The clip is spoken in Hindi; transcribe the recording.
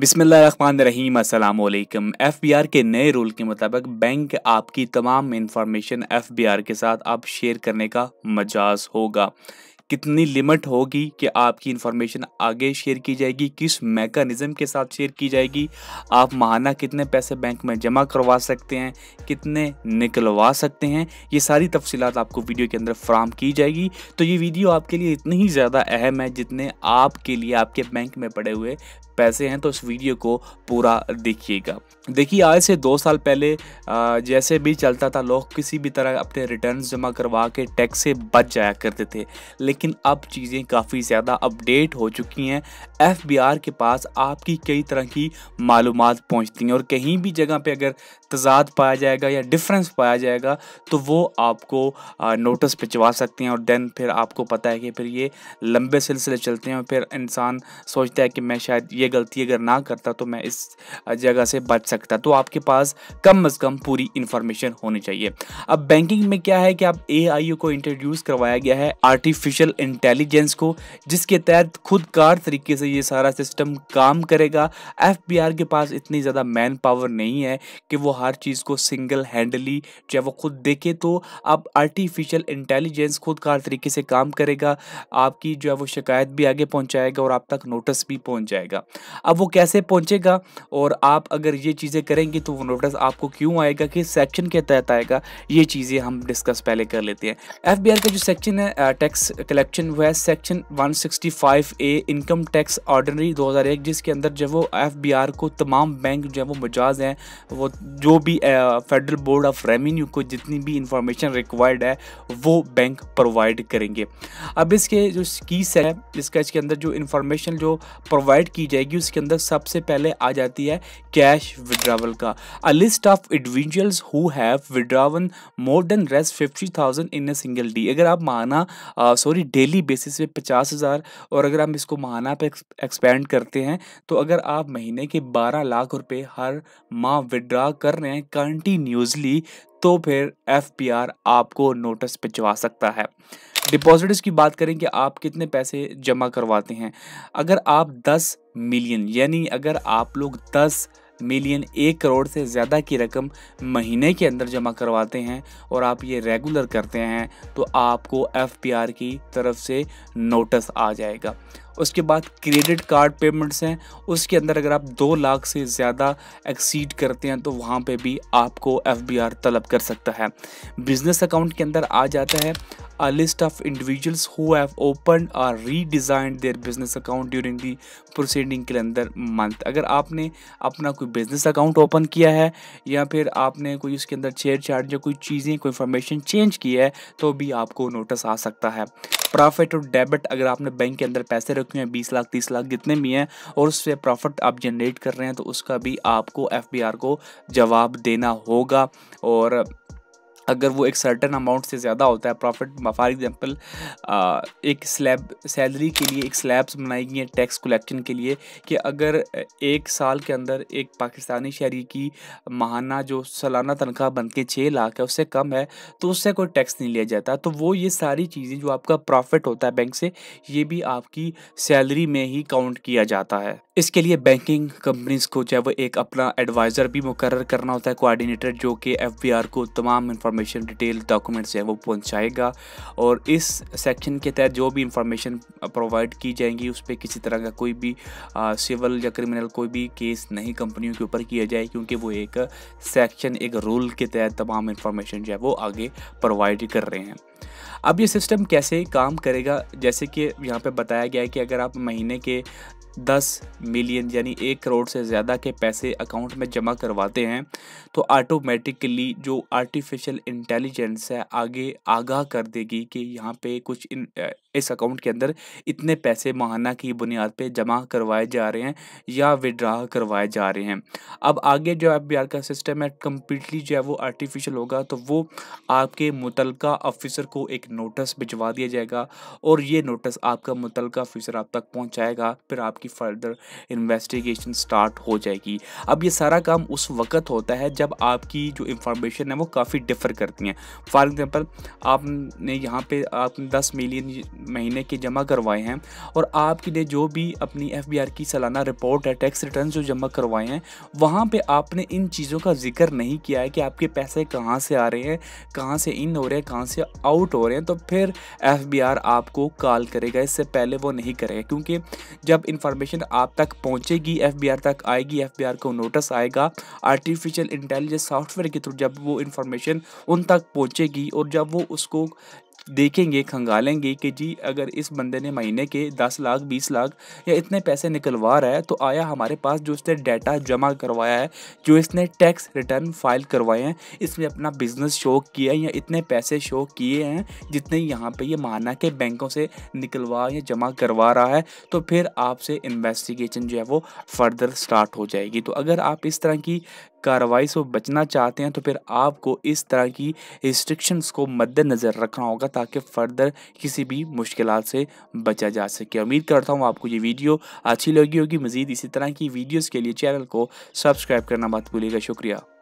बिसमीम अल्लाम एफ बी आर के नए रूल के मुताबिक बैंक आपकी तमाम इन्फॉर्मेशन एफ बी आर के साथ आप शेयर करने का मजाज होगा कितनी लिमिट होगी कि आपकी इन्फॉर्मेशन आगे शेयर की जाएगी किस मेकानिज़म के साथ शेयर की जाएगी आप माहाना कितने पैसे बैंक में जमा करवा सकते हैं कितने निकलवा सकते हैं ये सारी तफसीत आपको वीडियो के अंदर फ्राहम की जाएगी तो ये वीडियो आपके लिए इतनी ही ज़्यादा अहम है जितने आपके लिए आपके बैंक में पड़े हुए पैसे हैं तो इस वीडियो को पूरा देखिएगा देखिए आज से दो साल पहले जैसे भी चलता था लोग किसी भी तरह अपने रिटर्न जमा करवा के टैक्स से बच जाया करते थे लेकिन अब चीज़ें काफ़ी ज़्यादा अपडेट हो चुकी हैं एफ के पास आपकी कई तरह की मालूम पहुँचती हैं और कहीं भी जगह पर अगर तजाद पाया जाएगा या डिफरेंस पाया जाएगा तो वो आपको नोटिस भिजवा सकते हैं और देन फिर आपको पता है कि फिर ये लंबे सिलसिले चलते हैं और फिर इंसान सोचता है कि मैं शायद ये गलती अगर ना करता तो मैं इस जगह से बच सकता तो आपके पास कम अज़ कम पूरी इन्फॉर्मेशन होनी चाहिए अब बैंकिंग में क्या है कि आप ए को इंट्रोड्यूस करवाया गया है आर्टिफिशियल इंटेलिजेंस को जिसके तहत खुदकार तरीके से ये सारा सिस्टम काम करेगा एफ के पास इतनी ज़्यादा मैन पावर नहीं है कि वो हर चीज़ को सिंगल हैंडली चाहे वो खुद देखे तो अब आर्टिफिशियल इंटेलिजेंस खुदकार तरीके से काम करेगा आपकी जो है वो शिकायत भी आगे पहुंचाएगा और आप तक नोटिस भी पहुंच जाएगा अब वो कैसे पहुंचेगा और आप अगर ये चीज़ें करेंगे तो वो नोटिस आपको क्यों आएगा किस सेक्शन के तहत आएगा ये चीज़ें हम डिस्कस पहले कर लेते हैं एफ का जो सेक्शन है टैक्स कलेक्शन वह section one A income tax ordinary दो जिसके अंदर जब वो एफ को तमाम बैंक जो है वो मजाज हैं वो जो भी फेडरल बोर्ड ऑफ रेवेन्यू को जितनी भी इंफॉर्मेशन रिक्वायर्ड है वो बैंक प्रोवाइड करेंगे अब इसके जो स्कीस है इसका इसके अंदर जो इंफॉर्मेशन जो प्रोवाइड की जाएगी जाएगी उसके अंदर सबसे पहले आ जाती है कैश विड्रावल का a list of individuals who have withdrawn more than rest fifty thousand in a single day अगर आप माना सॉरी डेली बेसिस पे पचास हज़ार और अगर हम इसको माना पे एक्सपेंड करते हैं तो अगर आप महीने के बारह लाख रुपये हर माह विड्रा कर रहे हैं कंटिन्यूसली तो फिर एफ आपको नोटिस भिजवा सकता है डिपॉजिट्स की बात करें कि आप कितने पैसे जमा करवाते हैं अगर आप 10 मिलियन यानी अगर आप लोग 10 मिलियन एक करोड़ से ज़्यादा की रकम महीने के अंदर जमा करवाते हैं और आप ये रेगुलर करते हैं तो आपको एफ की तरफ से नोटिस आ जाएगा उसके बाद क्रेडिट कार्ड पेमेंट्स हैं उसके अंदर अगर आप दो लाख से ज़्यादा एक्सीड करते हैं तो वहाँ पे भी आपको एफ तलब कर सकता है बिजनेस अकाउंट के अंदर आ जाता है list of individuals who have open opened or their business account during the proceeding के अंदर मंथ अगर आपने अपना कोई बिजनेस अकाउंट ओपन किया है या फिर आपने कोई उसके अंदर छेड़छाड़ चार्ट या कोई चीज़ें कोई इंफॉर्मेशन चेंज की है तो भी आपको नोटिस आ सकता है प्रॉफिट और डेबिट अगर आपने बैंक के अंदर पैसे रखे हुए हैं बीस लाख तीस लाख जितने भी हैं और उससे प्रॉफिट आप जनरेट कर रहे हैं तो उसका भी आपको एफ को जवाब देना होगा और अगर वो एक सर्टन अमाउंट से ज़्यादा होता है प्रॉफिट फॉर एग्जांपल एक स्लैब सैलरी के लिए एक स्लैब्स बनाई गई हैं टैक्स कलेक्शन के लिए कि अगर एक साल के अंदर एक पाकिस्तानी शहरी की माहाना जो सालाना तनख्वाह बन के छः लाख है उससे कम है तो उससे कोई टैक्स नहीं लिया जाता तो वो ये सारी चीज़ें जो आपका प्रॉफिट होता है बैंक से ये भी आपकी सैलरी में ही काउंट किया जाता है इसके लिए बैंकिंग कंपनीज को चाहे वो एक अपना एडवाइज़र भी मुकर करना होता है कोऑर्डिनेटर जो कि एफबीआर को तमाम इन्फॉर्मेशन डिटेल डॉक्यूमेंट्स है वो पहुंचाएगा और इस सेक्शन के तहत जो भी इंफॉर्मेशन प्रोवाइड की जाएंगी उस पर किसी तरह का कोई भी सिविल या क्रिमिनल कोई भी केस नहीं कंपनियों के ऊपर किया जाए क्योंकि वो एक सेक्शन एक रूल के तहत तमाम इन्फॉर्मेशन जो है वो आगे प्रोवाइड कर रहे हैं अब ये सिस्टम कैसे काम करेगा जैसे कि यहाँ पे बताया गया है कि अगर आप महीने के दस मिलियन यानी एक करोड़ से ज़्यादा के पैसे अकाउंट में जमा करवाते हैं तो ऑटोमेटिकली जो आर्टिफिशियल इंटेलिजेंस है आगे आगाह कर देगी कि यहाँ पे कुछ इन इस अकाउंट के अंदर इतने पैसे माहाना की बुनियाद पे जमा करवाए जा रहे हैं या विड्रा करवाए जा रहे हैं अब आगे जो एफ बी का सिस्टम है कम्प्लीटली जो है वो आर्टिफिशियल होगा तो वो आपके मुतल ऑफिसर को एक नोटिस भिजवा दिया जाएगा और ये नोटिस आपका मुतल ऑफिसर आप तक पहुँचाएगा फिर आपकी की फर्दर इन्वेस्टिगेशन स्टार्ट हो जाएगी अब ये सारा काम उस वक़्त होता है जब आपकी जो इंफॉर्मेशन है वो काफ़ी डिफ़र करती हैं फॉर एग्ज़ाम्पल आपने यहाँ पे आपने दस मिलियन महीने के जमा करवाए हैं और आपके लिए जो भी अपनी एफ की सालाना रिपोर्ट है टैक्स रिटर्न जो जमा करवाए हैं वहाँ पर आपने इन चीज़ों का जिक्र नहीं किया है कि आपके पैसे कहाँ से आ रहे हैं कहाँ से इन हो रहे हैं कहाँ से आउट हो रहे हैं तो फिर एफ आपको कॉल करेगा इससे पहले वो नहीं करेगा क्योंकि जब इन्फॉर्मेशन इन्फॉर्मेशन आप तक पहुंचेगी एफबीआर तक आएगी एफबीआर को नोटिस आएगा आर्टिफिशियल इंटेलिजेंस सॉफ्टवेयर के थ्रू जब वो इन्फॉर्मेशन उन तक पहुंचेगी और जब वो उसको देखेंगे खंगालेंगे कि जी अगर इस बंदे ने महीने के दस लाख बीस लाख या इतने पैसे निकलवा रहा है तो आया हमारे पास जो इसने डाटा जमा करवाया है जो इसने टैक्स रिटर्न फाइल करवाए हैं इसमें अपना बिजनेस शो किया है या इतने पैसे शो किए हैं जितने यहाँ पर ये माना के बैंकों से निकलवा या जमा करवा रहा है तो फिर आपसे इन्वेस्टिगेशन जो है वो फर्दर स्टार्ट हो जाएगी तो अगर आप इस तरह की कार्रवाई से बचना चाहते हैं तो फिर आपको इस तरह की रिस्ट्रिक्शंस को मद्देनज़र रखना होगा ताकि फर्दर किसी भी मुश्किल से बचा जा सके उम्मीद करता हूँ आपको ये वीडियो अच्छी लगी होगी मज़ीद इसी तरह की वीडियोज़ के लिए चैनल को सब्सक्राइब करना मत भूलिएगा शुक्रिया